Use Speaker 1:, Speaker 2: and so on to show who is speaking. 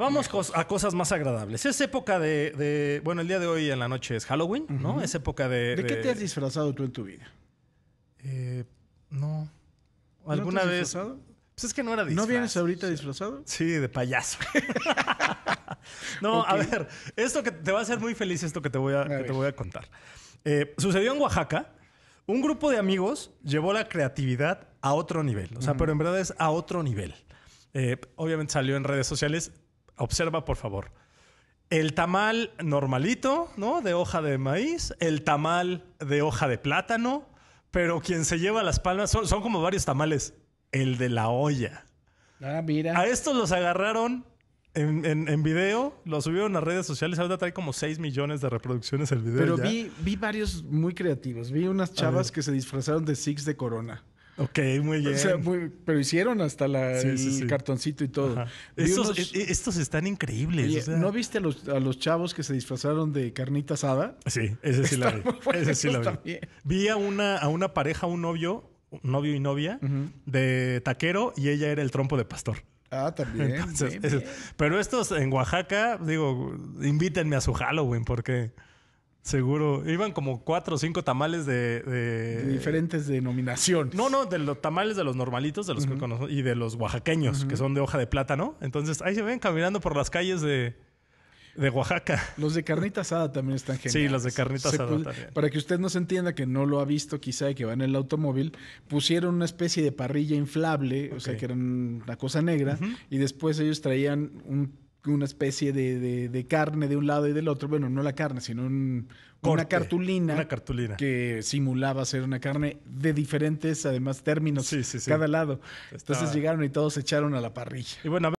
Speaker 1: Vamos a cosas más agradables. Es época de, Bueno, el día de hoy en la noche es Halloween, ¿no? Es
Speaker 2: época de, de. qué te has disfrazado tú en tu vida? Eh, no. ¿Alguna vez?
Speaker 1: Disfrazado? Pues es que no era disfrazado. ¿No vienes
Speaker 2: ahorita disfrazado? Sí, de payaso.
Speaker 1: no, a ver, esto que te va a hacer muy feliz, esto que te voy a, te voy a contar. Eh, sucedió en Oaxaca. Un grupo de amigos llevó la creatividad a otro nivel. O sea, pero en verdad es a otro nivel. Eh, obviamente salió en redes sociales observa por favor. El tamal normalito, ¿no? De hoja de maíz, el tamal de hoja de plátano, pero quien se lleva las palmas son, como varios tamales. El de la olla. Ah, mira. A estos los agarraron en, video, los subieron a redes sociales. Ahorita trae como 6 millones de reproducciones el video. Pero
Speaker 2: vi varios muy creativos. Vi unas chavas que se disfrazaron de Six de Corona. Ok, muy bien. pero hicieron hasta el cartoncito y todo. E, e, estos,
Speaker 1: están increíbles. ¿No
Speaker 2: viste a los, chavos que se disfrazaron de carnita asada? Sí, ese sí lo vi. Ese sí vi.
Speaker 1: Vi a una, a una pareja, un novio, novio y novia, de taquero y ella era el trompo de pastor.
Speaker 2: Ah, también.
Speaker 1: Pero estos en Oaxaca, digo, invítenme a su Halloween porque... Seguro. Iban como cuatro o cinco tamales de, de... diferentes denominaciones. No, no, de los tamales de los normalitos, de los que y de los oaxaqueños, que son de hoja de plátano. Entonces, ahí se ven caminando por las calles de, Oaxaca. Los de carnita asada también están geniales. Sí, los de carnita asada
Speaker 2: Para que usted no se entienda que no lo ha visto quizá y que va en el automóvil, pusieron una especie de parrilla inflable, o sea que era una cosa negra, y después ellos traían un una especie de, carne de un lado y del otro. Bueno, no la carne, sino un, una cartulina. Una cartulina. Que simulaba ser una carne de diferentes, además, términos. Sí, Cada lado. Entonces llegaron y todos se echaron a la parrilla. Y bueno,